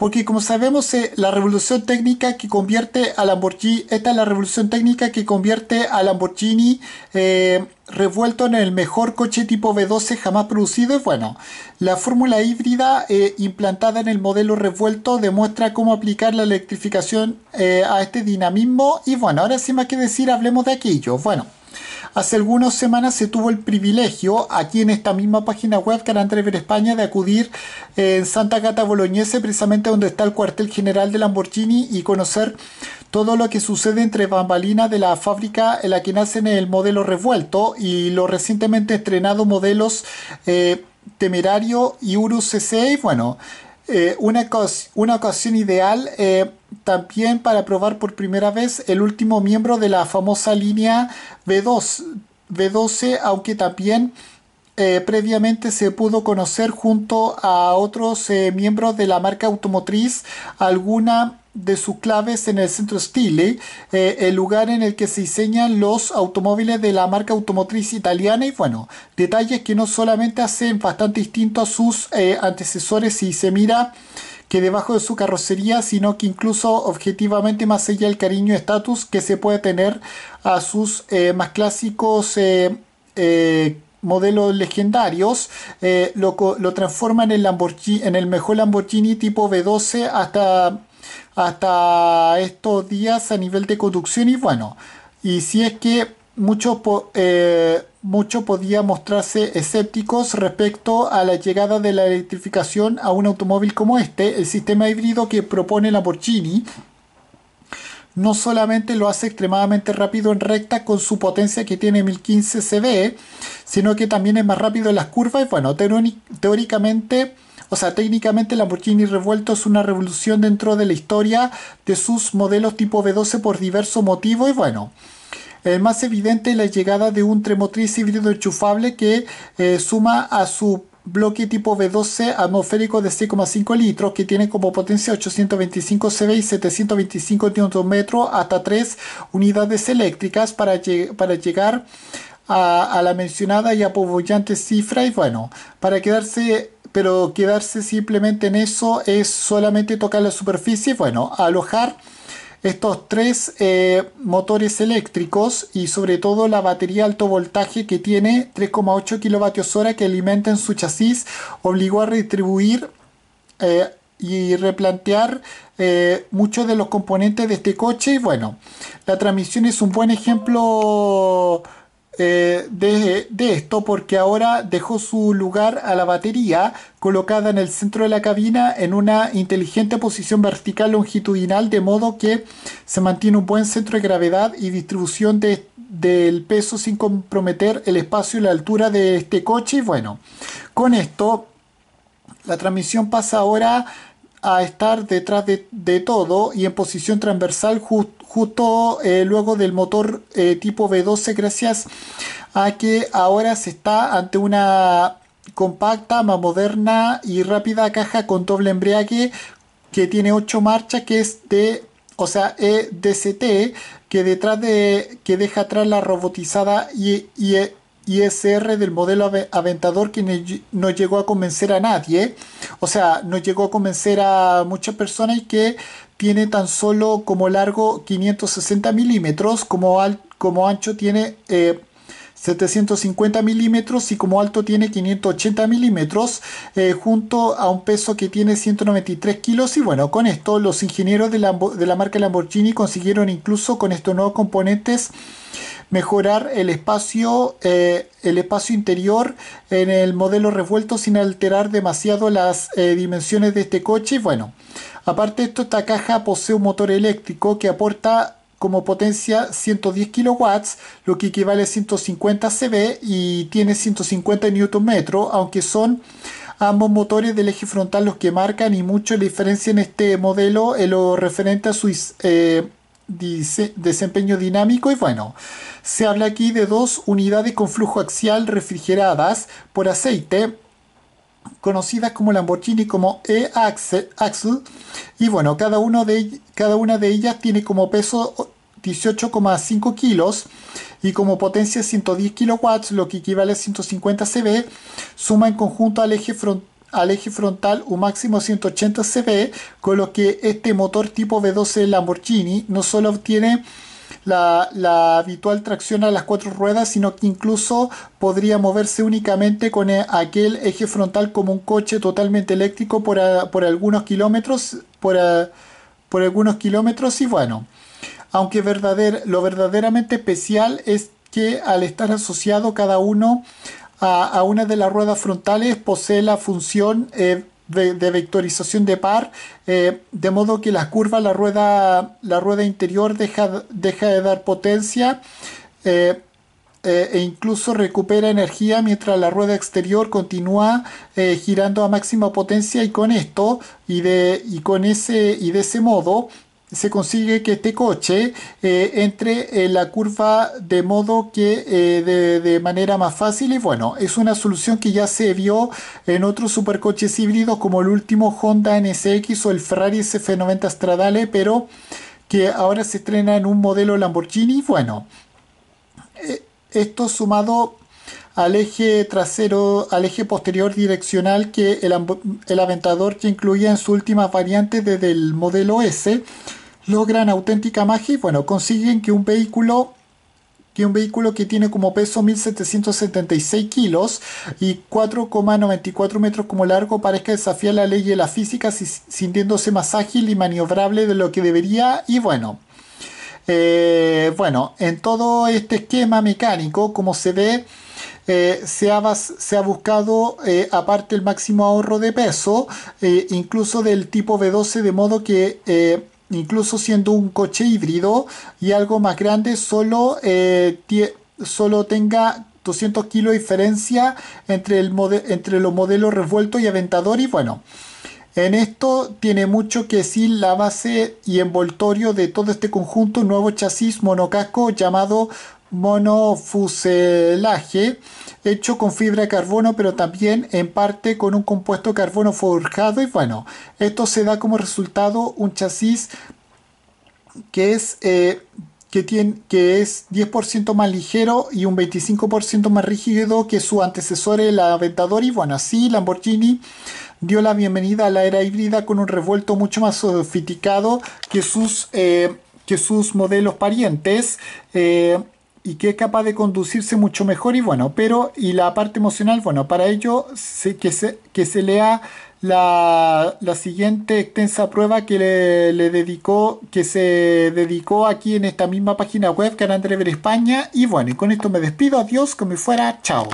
Porque como sabemos, eh, la revolución técnica que convierte a Lamborghini, esta es la revolución técnica que convierte a Lamborghini eh, revuelto en el mejor coche tipo V12 jamás producido. Y bueno, la fórmula híbrida eh, implantada en el modelo revuelto demuestra cómo aplicar la electrificación a este dinamismo. Y bueno, ahora sin más que decir, hablemos de aquello. Bueno. Hace algunas semanas se tuvo el privilegio, aquí en esta misma página web, Canal Ver España, de acudir eh, en Santa Cata Boloñese, precisamente donde está el cuartel general de Lamborghini, y conocer todo lo que sucede entre bambalinas de la fábrica en la que nacen el modelo revuelto y los recientemente estrenados modelos eh, Temerario y Urus S6. Bueno, eh, una, ocasión, ideal también para probar por primera vez el último miembro de la famosa línea B2, 12 aunque también eh, previamente se pudo conocer junto a otros eh, miembros de la marca automotriz alguna de sus claves en el centro Stile, eh, el lugar en el que se diseñan los automóviles de la marca automotriz italiana y bueno, detalles que no solamente hacen bastante distinto a sus antecesores si se mira que debajo de su carrocería, sino que incluso objetivamente más allá el cariño estatus que se puede tener a sus eh, más clásicos eh, eh, modelos legendarios, lo, lo, transforma en el, en el mejor Lamborghini tipo B12 hasta, hasta estos días a nivel de conducción y bueno, y si es que muchos mucho podía mostrarse escépticos respecto a la llegada de la electrificación a un automóvil como este, el sistema híbrido que propone la Lamborghini no solamente lo hace extremadamente rápido en recta con su potencia que tiene 1015 CV, sino que también es más rápido en las curvas. Y bueno, teóricamente, o sea, técnicamente Lamborghini Revuelto es una revolución dentro de la historia de sus modelos tipo V12 por diversos motivos. Y bueno, el eh, más evidente la llegada de un tremotriz híbrido enchufable que eh, suma a su bloque tipo B12 atmosférico de 6,5 litros que tiene como potencia 825 CV y 725 Nm hasta 3 unidades eléctricas para, llegar a, la mencionada y apabullante cifra y bueno, para quedarse pero quedarse simplemente en eso es solamente tocar la superficie, bueno, alojar estos tres eh, motores eléctricos y sobre todo la batería alto voltaje que tiene 3,8 kWh que alimenta en su chasis obligó a redistribuir eh, y replantear eh, muchos de los componentes de este coche. Y bueno, la transmisión es un buen ejemplo eh, de, esto porque ahora dejó su lugar a la batería colocada en el centro de la cabina en una inteligente posición vertical longitudinal de modo que se mantiene un buen centro de gravedad y distribución del peso sin comprometer el espacio y la altura de este coche y bueno con esto la transmisión pasa ahora a estar detrás de, de todo y en posición transversal justo justo eh, luego del motor eh, tipo V12 gracias a que ahora se está ante una compacta, más moderna y rápida caja con doble embriague que tiene 8 marchas que es de o sea EDCT que detrás de que deja atrás la robotizada y, ISR e del modelo Aventador que no llegó a convencer a nadie, o sea, no llegó a convencer a muchas personas y que tiene tan solo como largo 560 milímetros, como, como ancho tiene 750 eh, milímetros y como alto tiene 580 milímetros eh, junto a un peso que tiene 193 kilos y bueno con esto los ingenieros de la, de la marca Lamborghini consiguieron incluso con estos nuevos componentes mejorar el espacio, eh, el espacio interior en el modelo revuelto sin alterar demasiado las eh, dimensiones de este coche. Bueno, aparte de esto, esta caja posee un motor eléctrico que aporta como potencia 110 kilowatts, lo que equivale a 150 CV y tiene 150 Nm, aunque son ambos motores del eje frontal los que marcan y mucho la diferencia en este modelo en lo referente a su eh, desempeño dinámico y bueno, se habla aquí de dos unidades con flujo axial refrigeradas por aceite conocidas como Lamborghini como E-Axle y bueno, cada, uno de, cada una de ellas tiene como peso 18,5 kilos y como potencia 110 kilowatts, lo que equivale a 150 cb, suma en conjunto al eje frontal al eje frontal un máximo 180 CV, con lo que este motor tipo V12 Lamborghini no solo obtiene la, habitual tracción a las cuatro ruedas, sino que incluso podría moverse únicamente con e, aquel eje frontal como un coche totalmente eléctrico por, algunos kilómetros, por, algunos kilómetros y bueno, aunque lo verdaderamente especial es que al estar asociado cada uno a, una de las ruedas frontales posee la función eh, de, vectorización de par, eh, de modo que las curvas, la rueda, la rueda interior deja, deja de dar potencia eh, e incluso recupera energía mientras la rueda exterior continúa girando a máxima potencia y con esto y de, y con ese, y de ese modo se consigue que este coche eh, entre en la curva de modo que eh, de, manera más fácil y bueno es una solución que ya se vio en otros supercoches híbridos como el último Honda NSX o el Ferrari SF90 Stradale pero que ahora se estrena en un modelo Lamborghini bueno eh, esto sumado al eje trasero, al eje posterior direccional que el, el aventador que incluía en su última variante desde el modelo S logran auténtica magia y bueno, consiguen que un vehículo que un vehículo que tiene como peso 1.776 kilos y 4,94 metros como largo parezca desafiar la ley de la física sintiéndose más ágil y maniobrable de lo que debería y bueno. Eh, bueno, en todo este esquema mecánico, como se ve, eh, se, ha, se, ha, buscado eh, aparte el máximo ahorro de peso, incluso del tipo B12, de modo que incluso siendo un coche híbrido y algo más grande, solo, eh, tenga 200 kilos de diferencia entre, el entre los modelos revuelto y aventador y bueno. En esto tiene mucho que decir la base y envoltorio de todo este conjunto nuevo chasis monocasco llamado monofuselaje hecho con fibra de carbono, pero también en parte con un compuesto carbono forjado. Y bueno, esto se da como resultado un chasis que es, eh, que tiene, que es 10% más ligero y un 25% más rígido que su antecesor, el Aventador. Y bueno, así Lamborghini dio la bienvenida a la era híbrida con un revuelto mucho más sofisticado que sus, eh, que sus modelos parientes. Eh, y que es capaz de conducirse mucho mejor y bueno, pero y la parte emocional, bueno, para ello sé que, se, que se lea la, la siguiente extensa prueba que le, le, dedicó, que se dedicó aquí en esta misma página web, Canal Ver España y bueno, y con esto me despido, adiós, como fuera, chao.